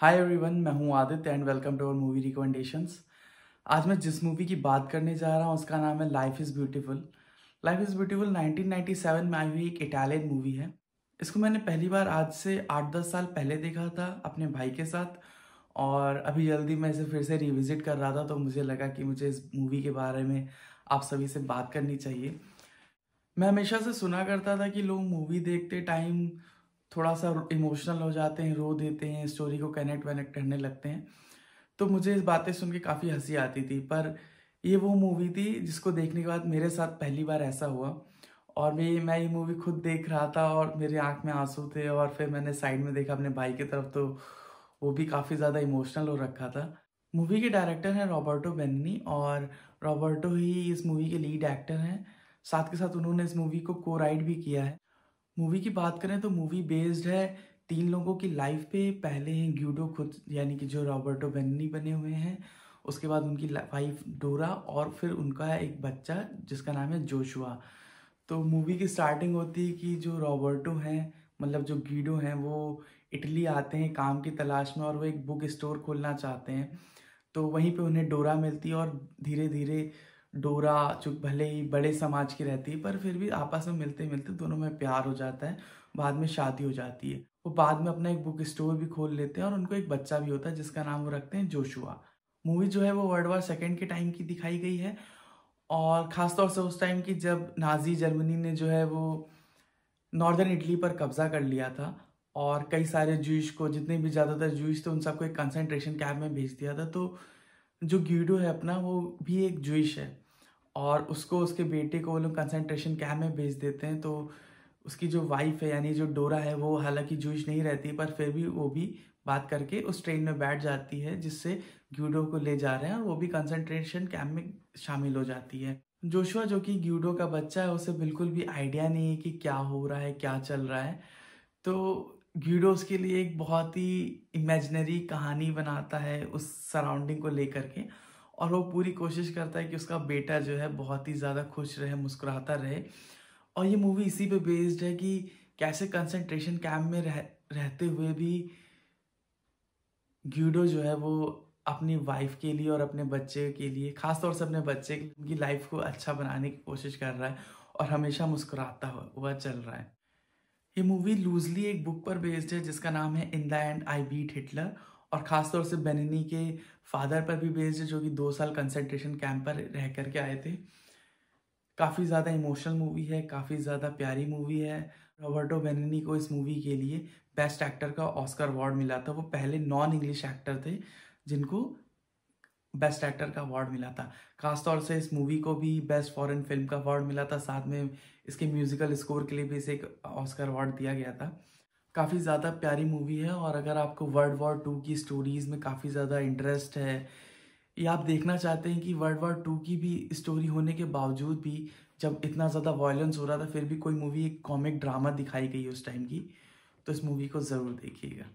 हाय everyone मैं हूं Aditya and welcome to our movie recommendations आज मैं जिस मूवी की बात करने जा रहा हूं उसका नाम है life is beautiful life is beautiful 1997 में आई हुई एक इटालियन मूवी है इसको मैंने पहली बार आज से आठ दस साल पहले देखा था अपने भाई के साथ और अभी जल्दी मैं इसे फिर से रिविज़िट कर रहा था तो मुझे लगा कि मुझे इस मूवी के बारे में आप सभी से बात करनी चाहिए मैं हमेशा से सुना करता था कि लोग मूवी देखते टाइम थोड़ा सा इमोशनल हो जाते हैं रो देते हैं स्टोरी को कनेक्ट वनेक्ट करने लगते हैं तो मुझे इस बातें सुन के काफ़ी हंसी आती थी पर ये वो मूवी थी जिसको देखने के बाद मेरे साथ पहली बार ऐसा हुआ और मैं मैं ये मूवी खुद देख रहा था और मेरी आंख में आंसू थे और फिर मैंने साइड में देखा अपने भाई की तरफ तो वो भी काफ़ी ज़्यादा इमोशनल हो रखा था मूवी के डायरेक्टर हैं रॉबर्टो बेन्नी और रॉबर्टो ही इस मूवी के लीड एक्टर हैं साथ के साथ उन्होंने इस मूवी को को राइट भी किया है मूवी की बात करें तो मूवी बेस्ड है तीन लोगों की लाइफ पे पहले हैं ग्यूडो खुद यानी कि जो रॉबर्टो बेनी बने हुए हैं उसके बाद उनकी वाइफ डोरा और फिर उनका एक बच्चा जिसका नाम है जोशुआ तो मूवी की स्टार्टिंग होती है कि जो रॉबर्टो हैं मतलब जो गीडो हैं वो इटली आते हैं काम की तलाश में और वो एक बुक स्टोर खोलना चाहते हैं तो वहीं पे उन्हें डोरा मिलती है और धीरे धीरे डोरा जो भले ही बड़े समाज की रहती है पर फिर भी आपस में मिलते मिलते दोनों में प्यार हो जाता है बाद में शादी हो जाती है वो बाद में अपना एक बुक स्टोर भी खोल लेते हैं और उनको एक बच्चा भी होता है जिसका नाम वो रखते हैं जोशुआ मूवी जो है वो वर्ल्ड वार सेकेंड के टाइम की दिखाई गई है और ख़ासतौर से उस टाइम की जब नाजी जर्मनी ने जो है वो नॉर्दर्न इटली पर कब्ज़ा कर लिया था और कई सारे जूश को जितने भी ज़्यादातर जूश थे उन सबको एक कंसनट्रेशन कैब में भेज दिया था तो जो गीडो है अपना वो भी एक जुइश है और उसको उसके बेटे को वो लोग कंसनट्रेशन कैम्प में भेज देते हैं तो उसकी जो वाइफ है यानी जो डोरा है वो हालांकि जूश नहीं रहती पर फिर भी वो भी बात करके उस ट्रेन में बैठ जाती है जिससे ग्यूडो को ले जा रहे हैं और वो भी कंसंट्रेशन कैम्प में शामिल हो जाती है जोशुआ जो कि ग्यूडो का बच्चा है उसे बिल्कुल भी आइडिया नहीं है कि क्या हो रहा है क्या चल रहा है तो गीडोस के लिए एक बहुत ही इमेजनरी कहानी बनाता है उस सराउंडिंग को लेकर के और वो पूरी कोशिश करता है कि उसका बेटा जो है बहुत ही ज़्यादा खुश रहे मुस्कुराता रहे और ये मूवी इसी पे बेस्ड है कि कैसे कंसंट्रेशन कैम्प में रह रहते हुए भी ग्यूडो जो है वो अपनी वाइफ के लिए और अपने बच्चे के लिए ख़ासतौर से अपने बच्चे की लाइफ को अच्छा बनाने की कोशिश कर रहा है और हमेशा मुस्कुराता हुआ चल रहा है ये मूवी लूजली एक बुक पर बेस्ड है जिसका नाम है in the end I beat Hitler और ख़ासतौर से बेनिनी के फादर पर भी बेस्ड है जो कि दो साल कंसंट्रेशन कैंप पर रह कर के आए थे काफ़ी ज़्यादा इमोशनल मूवी है काफ़ी ज़्यादा प्यारी मूवी है रॉबर्टो बेनिनी को इस मूवी के लिए बेस्ट एक्टर का ऑस्कर अवार्ड मिला था वो पहले नॉन इंग्लिश एक्टर थे जिनको बेस्ट एक्टर का अवार्ड मिला था खासतौर से इस मूवी को भी बेस्ट फॉरेन फिल्म का अवार्ड मिला था साथ में इसके म्यूजिकल स्कोर के लिए भी इसे एक ऑस्कर अवार्ड दिया गया था काफ़ी ज़्यादा प्यारी मूवी है और अगर आपको वर्ल्ड वॉर टू की स्टोरीज़ में काफ़ी ज़्यादा इंटरेस्ट है या आप देखना चाहते हैं कि वर्ल्ड वॉर टू की भी स्टोरी होने के बावजूद भी जब इतना ज़्यादा वायलेंस हो रहा था फिर भी कोई मूवी एक कॉमिक ड्रामा दिखाई गई उस टाइम की तो इस मूवी को ज़रूर देखिएगा